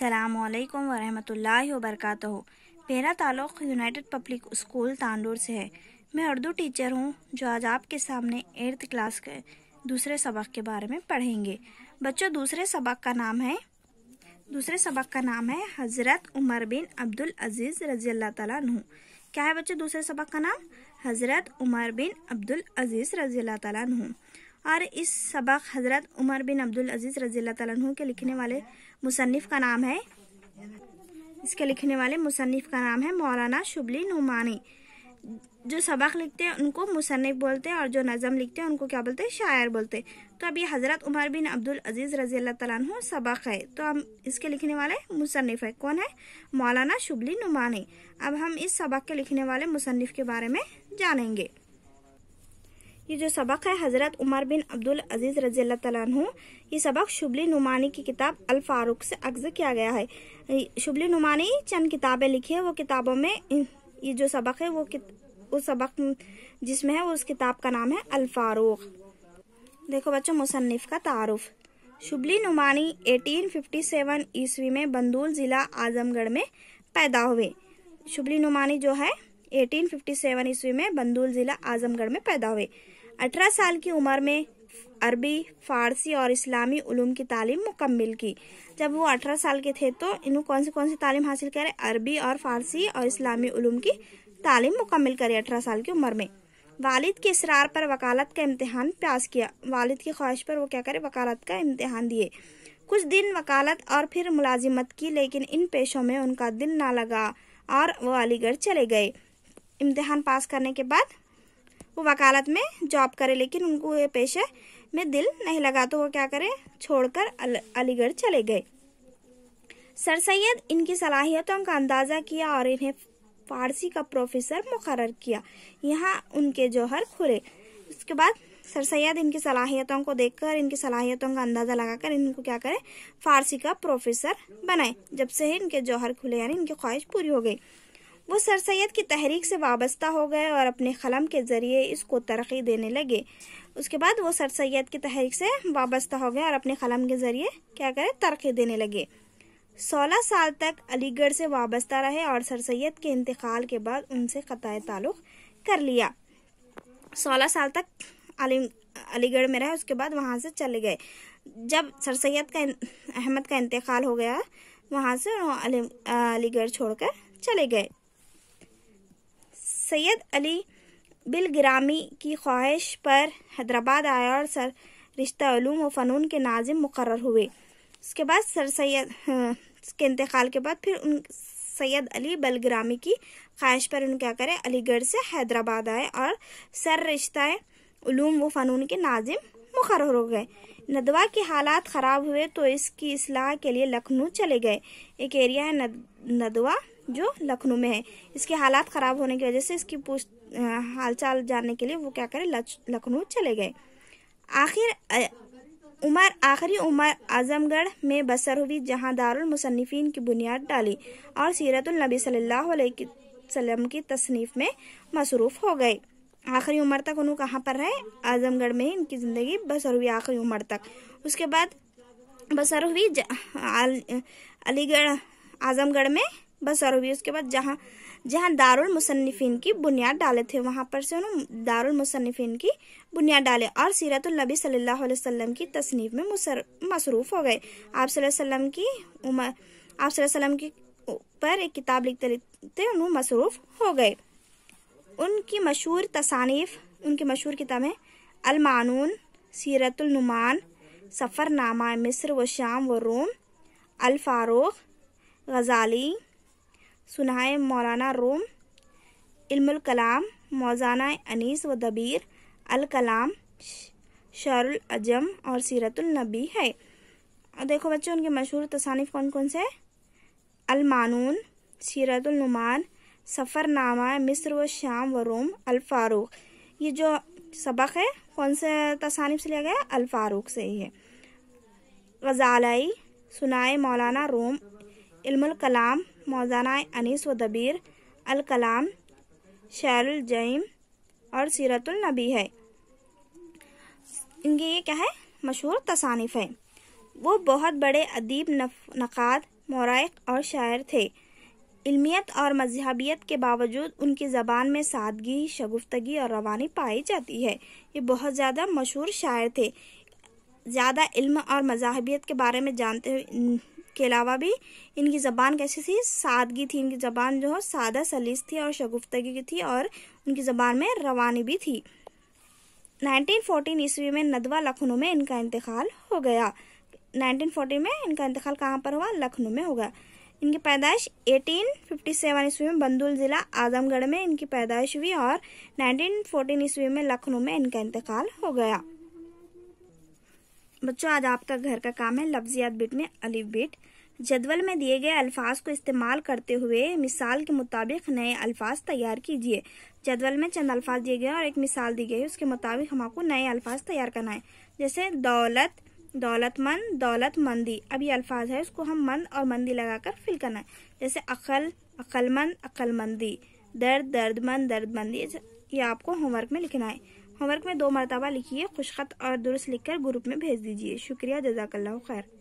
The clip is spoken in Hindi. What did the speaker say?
अल्लाम वरहमल वबरक मेरा ताल्लुक़ यूनाइटेड पब्लिक स्कूल तांडूर से है मैं उर्दू टीचर हूँ जो आज आपके सामने एट्थ क्लास के दूसरे सबक के बारे में पढ़ेंगे बच्चों दूसरे सबक का नाम है दूसरे सबक का नाम है हज़रत उमर बिन अब्दुल अज़ीज़ रजी अल्लाह तु क्या है बच्चों दूसरे सबक का नाम हज़रत उमर बिन अब्दुल अज़ीज़ रजी अल्लाह तु और इस सबक हज़रत उमर बिन अब्दुल अजीज़ रजील्ला तु के लिखने वाले मुसनफ़ का नाम है इसके लिखने वाले मुसनफ़ का नाम है मौलाना शुबली नुमानी जो सबक लिखते हैं उनको मुसनफ़ बोलते हैं और जो नज़म लिखते हैं उनको क्या बोलते हैं शायर बोलते हैं तो अब ये हज़रत उमर बिन अब्दुल अजीज़ रजी अल्लाह तु सबक है तो हम इसके लिखने वाले मुसनफ़ है कौन है मौलाना शुबली नुमानी अब हम इस सबक के लिखने वाले मुसनफ़ के बारे में जानेंगे ये जो सबक है हज़रत उमर बिन अब्दुल अजीज़ रजील तु ये सबक शुबली नुमानी की किताब अल फारूक से अक्ज किया गया है शुबली नुमानी चंद किताबें लिखी है वो किताबों में ये जो सबक है वो उस सबक जिसमें है उस किताब का नाम है अल फारूक देखो बच्चों मुसनफ़ का तारुफ शुबली नुमानी 1857 ईस्वी में बंदूल ज़िला आजमगढ़ में पैदा हुए शुबली नुमानी जो है 1857 ईस्वी में बंदूल जिला आजमगढ़ में पैदा हुए 18 साल की उम्र में अरबी फारसी और इस्लामी उलूम की तालीम मुकम्मल की जब वो 18 साल के थे तो इन कौन सी कौन सी तालीम हासिल करे अरबी और फारसी और इस्लामी उलूम की तालीम मुकम्मल करे 18 साल की उम्र में वालिद के इसरार पर वकालत का इम्तहान पास किया वालिद की ख्वाहिश पर वो क्या करे वकालत का इम्तहान दिए कुछ दिन वकालत और फिर मुलाजिमत की लेकिन इन पेशों में उनका दिल ना लगा और वो अलीगढ़ चले गए इम्तहान पास करने के बाद वो वकालत में जॉब करे लेकिन उनको ये पेशे में दिल नहीं लगा तो वो क्या करे छोड़कर अल, अलीगढ़ चले गए सर सैद इनकी सलाहियतों का अंदाज़ा किया और इन्हें फारसी का प्रोफेसर मुकर किया यहाँ उनके जौहर खुले उसके बाद सर सैद इनकी सलाहियतों को देखकर इनकी सलाहियतों का अंदाज़ा लगाकर इनको क्या करें फारसी का प्रोफेसर बनाए जब से इनके जौहर खुले यानी इनकी ख्वाहिश पूरी हो गई वो सर सैद की तहरीक से वाबस्ता हो गए और अपने कलम के ज़रिए इसको तरक्की देने लगे उसके बाद वो सर सैद की तहरीक से वाबस्ता हो गए और अपने कलम के ज़रिए क्या करें तरक्की देने लगे सोलह साल तक अलीगढ़ से वाबस्ता रहे और सर सैद के इंतकाल के बाद उनसे ख़तः ताल्लुक़ कर लिया सोलह साल तक अलीगढ़ में रहे उसके बाद वहाँ से चले गए जब सर सैद का अहमद का इंतकाल हो गया वहाँ से अलीगढ़ छोड़कर चले गए सैयद अली बिलग्रामी की ख्वाहिश पर हैदराबाद आया और सर रिश्ता ूम व फ़नून के नाजिम मुकर हुए उसके बाद सर सैद हाँ, के इंतकाल के बाद फिर उन सैयद अली बलग्रामी की ख्वाहिश पर उन क्या करें अलीगढ़ से हैदराबाद आए और सर रिश्ता ूम व फ़नून के नाजिम मुकर हो गए नदवा के हालात ख़राब हुए तो इसकी असलाह के लिए लखनऊ चले गए एक एरिया है नदवा जो लखनऊ में है इसके हालात खराब होने की वजह से इसकी पूछ हालचाल जानने के लिए वो क्या करे लखनऊ चले गए आखिर उमर आखिरी उमर आजमगढ़ में बसर हुई जहां दारुल की बुनियाद डाली और सीरतुलनबी नबी सल्लल्लाहु अलैहि वसल्लम की तसनीफ में मसरूफ़ हो गए आखिरी उम्र तक उन्होंने कहाँ पर रहे आजमगढ़ में ही इनकी ज़िंदगी बसर हुई आखिरी उम्र तक उसके बाद बसर हुई अलीगढ़ आजमगढ़ में बसर हुई उसके बाद जहाँ जहाँ दारुल मुसन्फ़ीन की बुनियाद डाले थे वहाँ पर से उन्होंने दारुल मुसन्फ़ीन की बुनियाद डाले और सीरतुल्नबी सल्लल्लाहु अलैहि वसल्लम की तसनीफ में मसरूफ़ हो गए आप सल्लम की उमर आप सल्लम की पर एक किताब लिखते लिखते उन्होंने मसरूफ़ हो गए उनकी मशहूर तसानीफ़ उनकी मशहूर किताबें अलमानून सीरतुलनुमान सफ़रनामा मिस्र व शाम व रोम अलफारूक गज़ाली सुनाए मौलाना रोम इल्मुल कलाम मौजाना अनीस व दबीर अल कलाम शारुल अजम और सीरतुल नबी है और देखो बच्चों उनके मशहूर तसानिफ कौन कौन से मानून सीरतुल नुमान सफ़रनामा मिस्र व शाम व रोम अल फ़ारूक ये जो सबक है कौन से तसानिफ से लिया गया अल फ़ारूक से ही है गज़ालई सुनाए मौलाना रोम इल्मुल कलाम मौजाना अनीस व दबीर अल कलाम शैरुल और सीरतुल नबी है इनकी ये क्या है मशहूर तसानिफ है वो बहुत बड़े अदीब नक़ाद मौरक और शायर थे इल्मियत और मजहबियत के बावजूद उनकी ज़बान में सादगी शगुफ्तगी और रवानी पाई जाती है ये बहुत ज़्यादा मशहूर शायर थे ज़्यादा इल्म और मजहबियत के बारे में जानते हुए के अलावा भी इनकी ज़बान कैसी थी सादगी थी इनकी ज़बान जो है सादा सलीस थी और शगुफ्तगी की थी और उनकी ज़बान में रवानी भी थी 1914 ईस्वी में नदवा लखनऊ में इनका इंतकाल हो गया फोटी में इनका इंतकाल कहाँ पर हुआ लखनऊ में हो गया इनकी पैदाइश 1857 ईस्वी में बंदुल ज़िला आजमगढ़ में इनकी पैदाइश हुई और 1914 ईस्वी में लखनऊ में इनका इंतकाल हो गया बच्चों आज आपका घर का काम है लफ्जियात बिट में अलिफ बिट जदवल में दिए गए अल्फाज को इस्तेमाल करते हुए मिसाल के मुताबिक नए अल्फाज तैयार कीजिए जदवल में चंद अल्फाज दिए गए और एक मिसाल दी गई है उसके मुताबिक हम आपको नए अल्फाज तैयार करना है जैसे दौलत दौलतमंद दौलतमंदी अब ये अल्फाज है उसको हम मंद और मंदी लगाकर फिल करना है जैसे अकल अकलमंद अकलमंदी दर्द दर्दमंद दर्दमंदी ये आपको होमवर्क में लिखना है होमवर्क में दो मरतबा लिखिए खुशखत और दुरुस्त लिखकर ग्रुप में भेज दीजिए शुक्रिया जजाकल्ला खैर